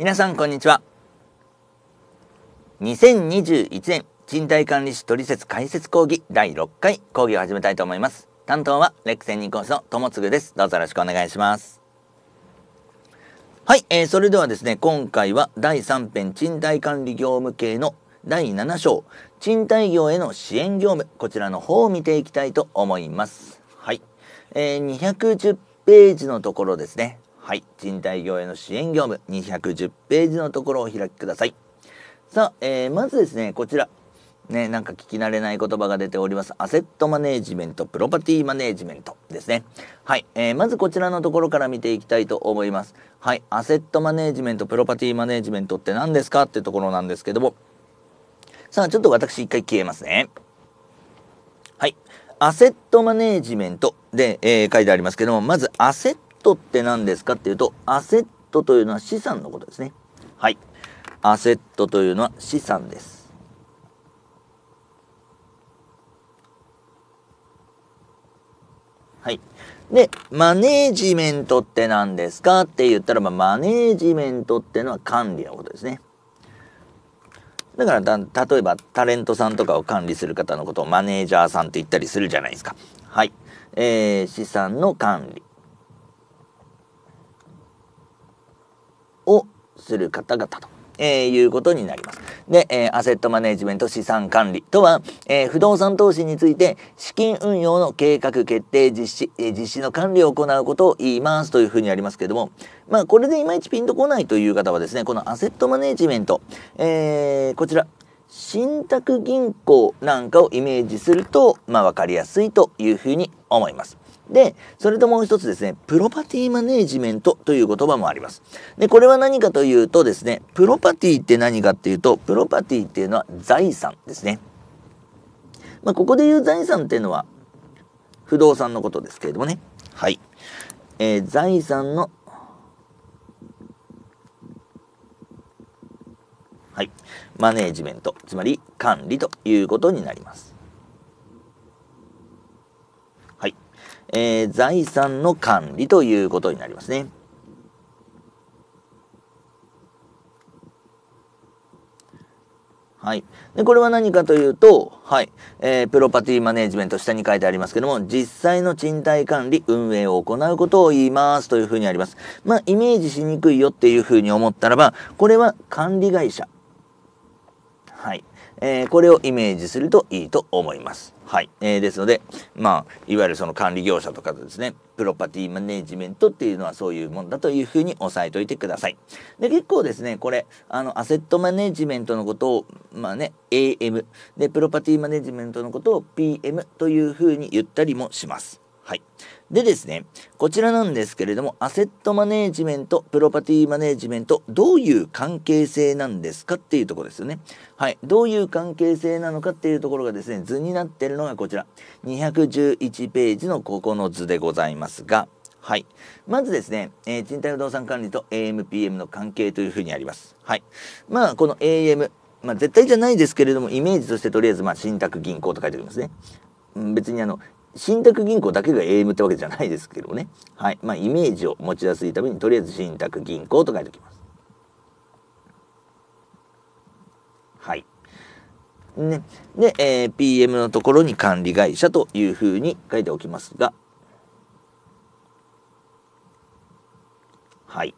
皆さんこんにちは2021年賃貸管理士取説解説講義第6回講義を始めたいと思います担当はレックセンニコースの友継ですどうぞよろしくお願いしますはい、えー、それではですね今回は第3編賃貸管理業務系の第7章賃貸業への支援業務こちらの方を見ていきたいと思いますはい、えー、210ページのところですねはい、賃貸業への支援業務210ページのところを開きください。さあ、えー、まずですね、こちら。ね、なんか聞き慣れない言葉が出ております。アセットマネージメント、プロパティマネージメントですね。はい、えー、まずこちらのところから見ていきたいと思います。はい、アセットマネージメント、プロパティマネージメントって何ですかってところなんですけども。さあ、ちょっと私一回消えますね。はい、アセットマネージメントで、えー、書いてありますけども、まずアセットって何ですかっていうと、アセットというのは資産のことですね。はい。アセットというのは資産です。はい。で、マネージメントって何ですかって言ったら、まあ、マネージメントってのは管理のことですね。だからだ、例えばタレントさんとかを管理する方のことをマネージャーさんって言ったりするじゃないですか。はい。えー、資産の管理。する方々と。えー、いうことになります。で、えー、アセットマネジメント資産管理とは、えー、不動産投資について資金運用の計画決定実施、え実施の管理を行うことを言いますというふうにありますけれども、まあ、これでいまいちピンとこないという方はですね、このアセットマネジメント、えこちら、信託銀行なんかをイメージすると、まあ、分かりやすいというふうに思います。で、それともう一つですね、プロパティマネジメントという言葉もあります。で、これは何かというとですね、プロパティって何かっていうと、プロパティっていうのは財産ですね。まあ、ここで言う財産っていうのは、不動産のことですけれどもね。はい。えー、財産の、はい、マネージメント、つまり管理ということになります。えー、財産の管理ということになりますね。はい。で、これは何かというと、はい。えー、プロパティマネジメント下に書いてありますけども、実際の賃貸管理、運営を行うことを言いますというふうにあります。まあ、イメージしにくいよっていうふうに思ったらば、これは管理会社。はい。えー、これをイメージするといいと思います。はい。えー、ですので、まあ、いわゆるその管理業者とかですね、プロパティマネジメントっていうのはそういうもんだというふうに押さえておいてください。で、結構ですね、これ、あの、アセットマネジメントのことを、まあね、AM、で、プロパティマネジメントのことを PM というふうに言ったりもします。はい。でですね、こちらなんですけれども、アセットマネージメント、プロパティマネージメント、どういう関係性なんですかっていうとこですよね。はい。どういう関係性なのかっていうところがですね、図になってるのがこちら。211ページのここの図でございますが、はい。まずですね、えー、賃貸不動産管理と AMPM の関係というふうにあります。はい。まあ、この AM、まあ、絶対じゃないですけれども、イメージとしてとりあえず、まあ、信託銀行と書いてありますね。別にあの信託銀行だけが AM ってわけじゃないですけどね。はい。まあ、イメージを持ち出すために、とりあえず信託銀行と書いておきます。はい。ね。で、えー、PM のところに管理会社というふうに書いておきますが、はい。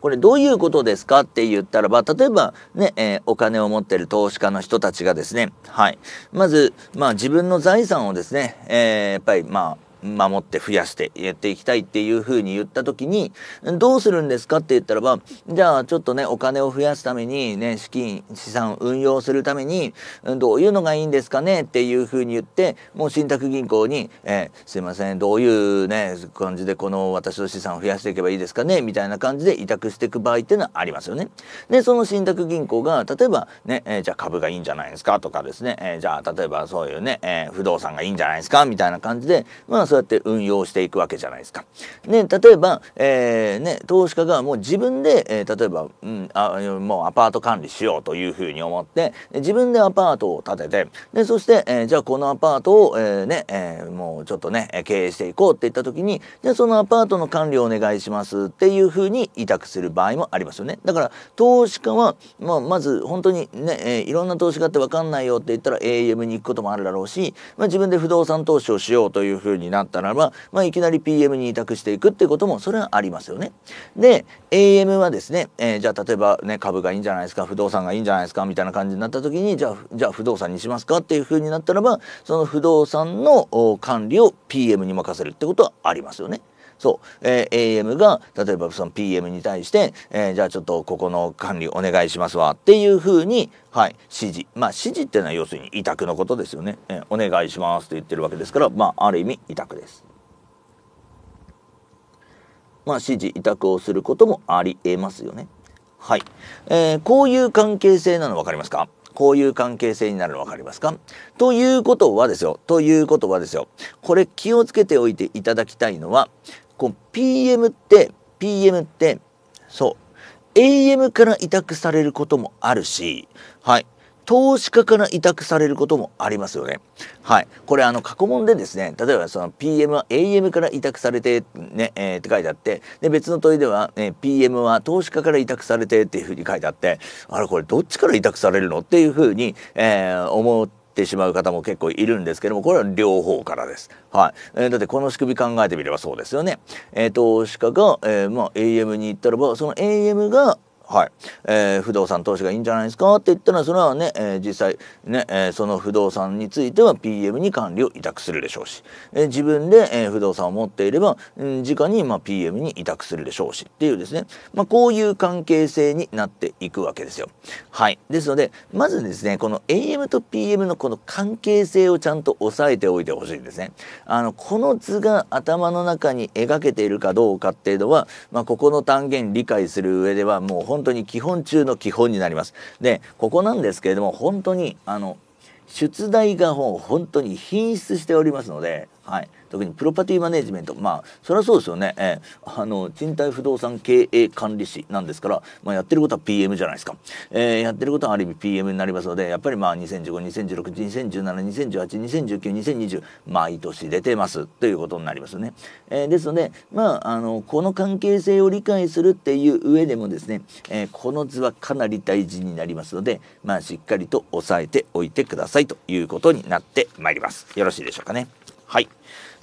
これどういうことですかって言ったらば、例えばね、えー、お金を持ってる投資家の人たちがですね、はい。まず、まあ自分の財産をですね、えー、やっぱりまあ、守って増やしてやっていきたいっていうふうに言った時にどうするんですかって言ったらばじゃあちょっとねお金を増やすためにね資金資産運用するためにどういうのがいいんですかねっていうふうに言ってもう信託銀行に、えー、すいませんどういうね感じでこの私の資産を増やしていけばいいですかねみたいな感じで委託していく場合っていうのはありますよね。でその信託銀行が例えばね、えー、じゃあ株がいいんじゃないですかとかですね、えー、じゃあ例えばそういうね、え不動産がいいんじゃないですかみたいな感じでまあそうやって運用していくわけじゃないですか。ね、例えば、えー、ね、投資家がもう自分で、えー、例えば、うん、あもうアパート管理しようというふうに思って自分でアパートを建ててでそして、えー、じゃあこのアパートを、えー、ねえー、もうちょっとね経営していこうっていった時にじゃあそのアパートの管理をお願いしますっていうふうに委託する場合もありますよね。だから投資家は、まあ、まず本当にね、えー、いろんな投資家って分かんないよって言ったら AM に行くこともあるだろうし、まあ、自分で不動産投資をしようというふうにななったらば、まあ、いきなり PM に委託していくってこともそれはありますよね。で AM はですね、えー、じゃあ例えば、ね、株がいいんじゃないですか不動産がいいんじゃないですかみたいな感じになった時にじゃあじゃあ不動産にしますかっていうふうになったらばその不動産の管理を PM に任せるってことはありますよね。そう、えー、AM が例えばその PM に対して、えー、じゃあちょっとここの管理お願いしますわっていうふうに、はい、指示まあ指示っていうのは要するに委託のことですよね、えー、お願いしますって言ってるわけですからまあある意味委託です。まあ、指示委託をすることもありえますよね。はい、えー、こういう関係性なの分かりますかこういう関係性になるの分かりますかということはですよ。ということはですよ。これ気をつけておいていただきたいのは、こう PM って PM ってそう AM から委託されることもあるしはい投資家から委託されることもありますよね。はい。これあの過去問でですね、例えばその PM は AM から委託されてね、えー、って書いてあって、で別の問いでは、えー、PM は投資家から委託されてっていうふうに書いてあって、あれこれどっちから委託されるのっていうふうに、えー、思っしてしまう方も結構いるんですけどもこれは両方からです。はいえー、だってこの仕組み考えてみればそうですよね。えー投資家が、えーまあ、AM に行ったらばその AM がはい、えー、不動産投資がいいんじゃないですかって言ったらそれはね、えー、実際ね、えー、その不動産については PM に管理を委託するでしょうし、えー、自分で、えー、不動産を持っていれば、うん、直に、まあ、PM に委託するでしょうしっていうですね、まあ、こういう関係性になっていくわけですよ。はい、ですのでまずですねこの AM と PM のこの関係性をちゃんと押さえておいてほしいんですね。あのこの図が頭の中に描けているかどうかっていうのは、まあ、ここの単元理解する上ではもう本当に基本中の基本になります。でここなんですけれども本当にあの出題が本当に品質しておりますのではい、特にプロパティマネジメントまあそれはそうですよね、えー、あの賃貸不動産経営管理士なんですから、まあ、やってることは PM じゃないですか、えー、やってることはある意味 PM になりますのでやっぱりまあ201520162017201820192020毎年出てますということになりますよね、えー、ですのでまああのこの関係性を理解するっていう上でもですね、えこの図はかなり大事になりますのでまあしっかりと押さえておいてくださいということになってまいりますよろしいでしょうかねはい。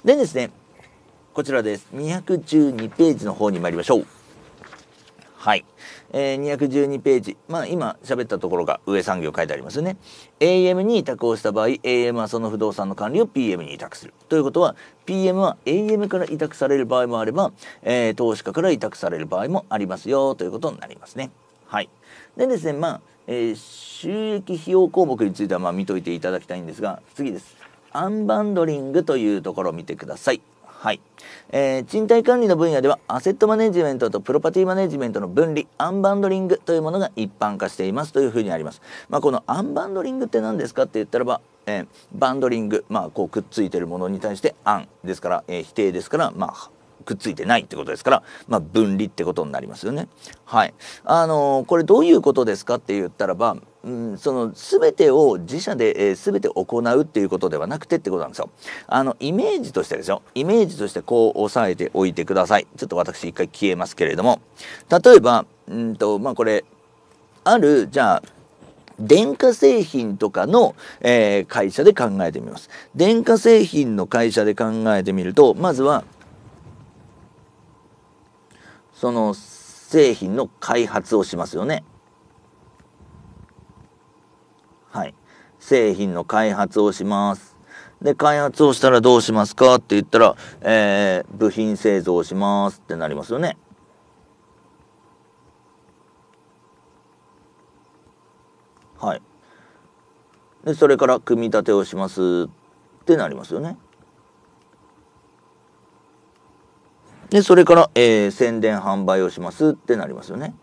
でですね、こちらです。212ページの方に参りましょう。はい。えー、212ページ。まあ今喋ったところが上産業書いてありますよね。AM に委託をした場合、AM はその不動産の管理を PM に委託する。ということは、PM は AM から委託される場合もあれば、えー、投資家から委託される場合もありますよということになりますね。はい。でですね、まあ、えー、収益費用項目についてはまあ見といていただきたいんですが、次です。アンバンドリングというところを見てください。はい。えー、賃貸管理の分野ではアセットマネジメントとプロパティマネジメントの分離アンバンドリングというものが一般化していますというふうにあります、まあ、このアンバンドリングって何ですかって言ったらば、えー、バンドリング、まあ、こうくっついてるものに対してアンですから、えー、否定ですから、まあ、くっついてないってことですから、まあ、分離ってことになりますよね。はい。あのー、これどういうことですかって言ったらば、うん、その全てを自社で、えー、全て行うっていうことではなくてってことなんですよ。あのイメージとしてですよイメージとしてこう押さえておいてください。ちょっと私一回消えますけれども例えばうんとまあこれあるじゃあ電化製品とかの、えー、会社で考えてみます。電化製品の会社で考えてみるとまずはその製品の開発をしますよね。はい。製品の開発をします。で、開発をしたらどうしますかって言ったら、えー、部品製造をしますってなりますよね。はい。で、それから組み立てをしますってなりますよね。で、それから、えー、宣伝販売をしますってなりますよね。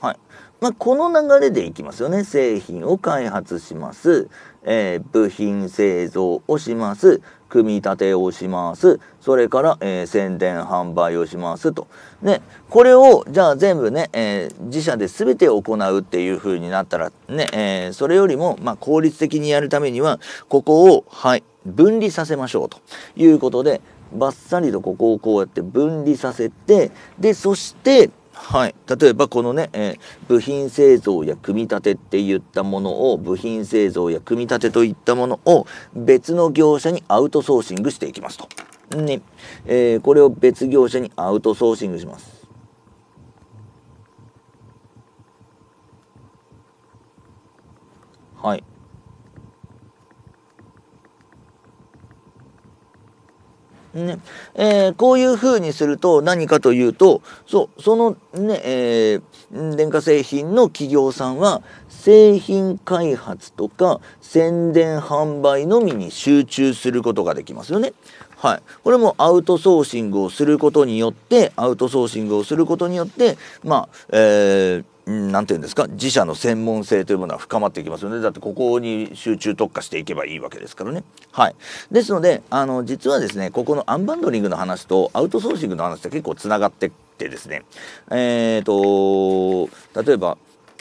はいまあ、この流れでいきますよね製品を開発します、えー、部品製造をします組み立てをしますそれから、えー、宣伝販売をしますとねこれをじゃあ全部ね、えー、自社で全て行うっていう風になったらね、えそれよりも、まあ、効率的にやるためにはここをはい分離させましょうということでバッサリとここをこうやって分離させてでそしてはい、例えばこのね、えー、部品製造や組み立てって言ったものを部品製造や組み立てといったものを別の業者にアウトソーシングしていきますと。ねえー、これを別業者にアウトソーシングします。はい。ねえー、こういうふうにすると何かというとそうそのね、えー、電化製品の企業さんは製品開発とか宣伝販売のみに集中することができますよね。はい、これもアウトソーシングをすることによってアウトソーシングをすることによってまあえー何て言うんですか自社の専門性というものは深まっていきますよねだってここに集中特化していけばいいわけですからねはいですのであの実はですねここのアンバンドリングの話とアウトソーシングの話って結構つながってってですねえっ、ー、と例えば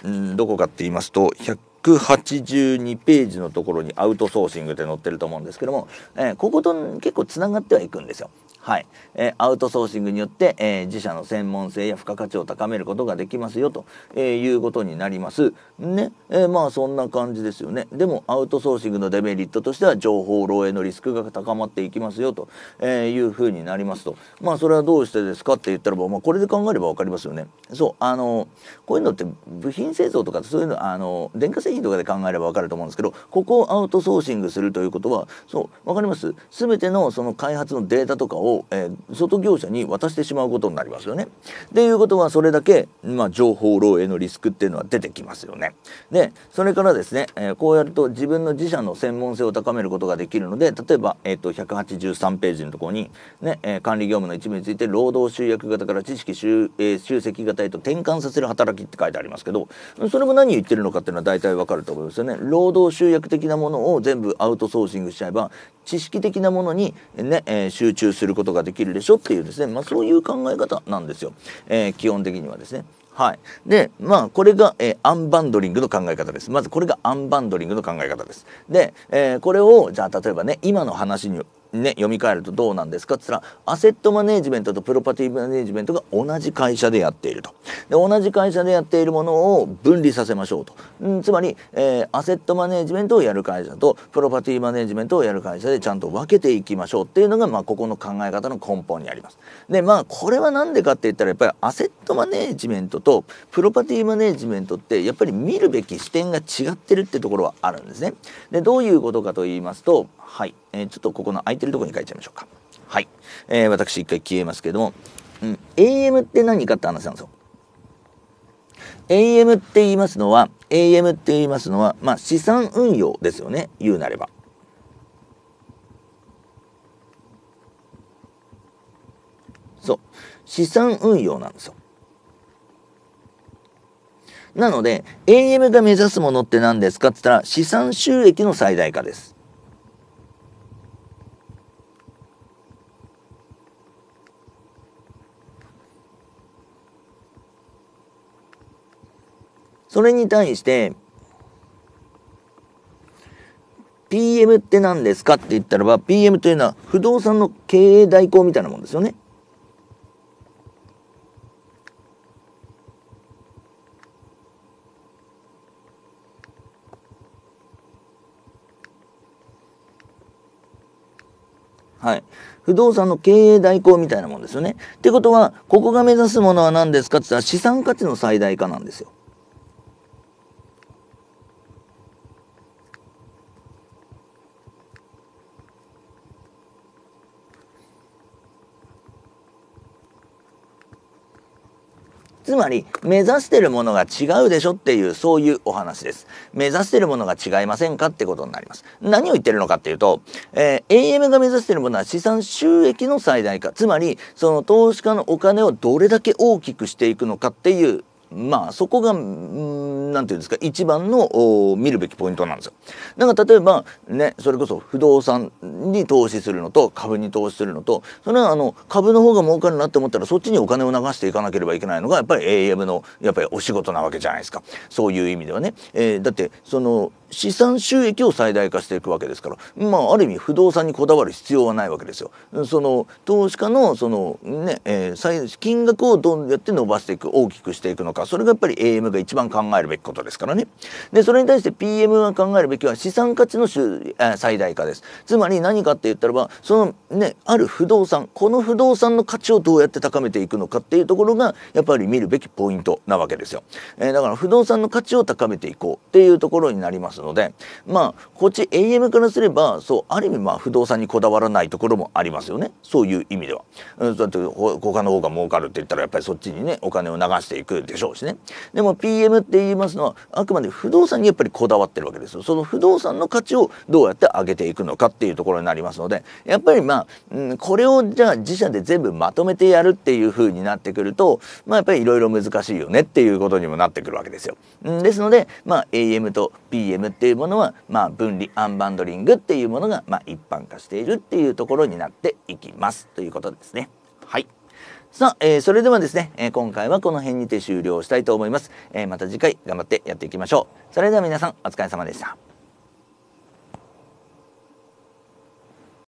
んどこかって言いますと100 182ページのところにアウトソーシングって載ってると思うんですけども、えー、ここと結構つながってはいくんですよ。はい、えー、アウトソーシングによって、えー、自社の専門性や付加価値を高めることができますよと、えいうことになります。ね、えまあそんな感じですよね。でもアウトソーシングのデメリットとしては情報漏洩のリスクが高まっていきますよと、えいうふうになりますと。まあそれはどうしてですかって言ったらば、まあ、これで考えれば分かりますよね。そうあのこういうのって部品製造とかそういうのあの電化製 i とかで考えれば分かると思うんですけどここをアウトソーシングするということはそう分かります全てのその開発のデータとかを、えー、外業者に渡してしまうことになりますよね。っていうことはそれだけ、まあ、情報漏洩のリスクっていうのは出てきますよね。でそれからですね、えー、こうやると自分の自社の専門性を高めることができるので例えば、えーと、と183ページのところに、ねえー、管理業務の一部について労働集約型から知識集,、えー、集積型へと転換させる働きって書いてありますけどそれも何言ってるのかっていうのは大体分分かると思いますよね。労働集約的なものを全部アウトソーシングしちゃえば知識的なものにね、えー、集中することができるでしょっていうですね、まあ、そういう考え方なんですよ、えー、基本的にはですね。はい。で、まあ、これが、えー、アンバンドリングの考え方です。まず、これがアンバンドリングの考え方です。で、えこれを、じゃあ、例えばね、今の話にね、読み替えるとどうなんですかってったらアセットマネジメントとプロパティマネジメントが同じ会社でやっているとで同じ会社でやっているものを分離させましょうと、うん、つまり、えー、アセットマネジメントをやる会社とプロパティマネジメントをやる会社でちゃんと分けていきましょうっていうのが、まあ、ここの考え方の根本にありますでまあこれは何でかって言ったらやっぱりアセットマネジメントとプロパティマネジメントってやっぱり見るべき視点が違ってるってところはあるんですねでどういうことかと言いますとはいえー、ちょっとここの空いてるとこに書いちゃいましょうか。はい。えー、私一回消えますけども、うん、AM って何かって話なんですよ。AM って言いますのは、AM って言いますのは、まあ資産運用ですよね、言うなれば。そう。資産運用なんですよ。なので、AM が目指すものって何ですかって言ったら、資産収益の最大化です。それに対して、PM って何ですかって言ったらば、PM というのは不動産の経営代行みたいなもんですよね。はい。不動産の経営代行みたいなもんですよね。ってことは、ここが目指すものは何ですかって言ったら資産価値の最大化なんですよ。つまり目指してるものが違うでしょっていうそういうお話です目指してるものが違いませんかってことになります何を言ってるのかっていうと、えー、AM が目指してるものは資産収益の最大化つまりその投資家のお金をどれだけ大きくしていくのかっていうまあそこが、うんなんていうんですか一番の見るべきポイントなんですよ。だから例えばねそれこそ不動産に投資するのと株に投資するのとそれはあの株の方が儲かるなって思ったらそっちにお金を流していかなければいけないのがやっぱり AM のやっぱりお仕事なわけじゃないですかそういう意味ではね。えー、だってその資産収益を最大化していくわけですからまあある意味不動産にこだわる必要はないわけですよ。その投資家のそのね、えー、金額をどうやって伸ばしていく大きくしていくのかそれがやっぱり AM が一番考えるべきことですからね。でそれに対して PM が考えるべきは資産価値の最大化です。つまり何かって言ったらばそのねある不動産この不動産の価値をどうやって高めていくのかっていうところがやっぱり見るべきポイントなわけですよ。えー、だから不動産の価値を高めていこうっていうところになりますのでまあこっち AM からすればそうある意味まあ不動産にこだわらないところもありますよねそういう意味では。うん、だって他の方が儲かるって言ったらやっぱりそっちにねお金を流していくでしょうしね。でも PM って言いますすのはあくまで不動産にやっぱりこだわってるわけですよその不動産の価値をどうやって上げていくのかっていうところになりますのでやっぱりまあ、うん、これをじゃあ自社で全部まとめてやるっていう風になってくるとまあやっぱりいろいろ難しいよねっていうことにもなってくるわけですよ。ですのでまあ AM と PM っていうものはまあ分離アンバンドリングっていうものがまあ一般化しているっていうところになっていきますということですね。はいさあ、えー、それではですね、えー、今回はこの辺にて終了したいと思います、えー、また次回頑張ってやっていきましょうそれでは皆さんお疲れ様でした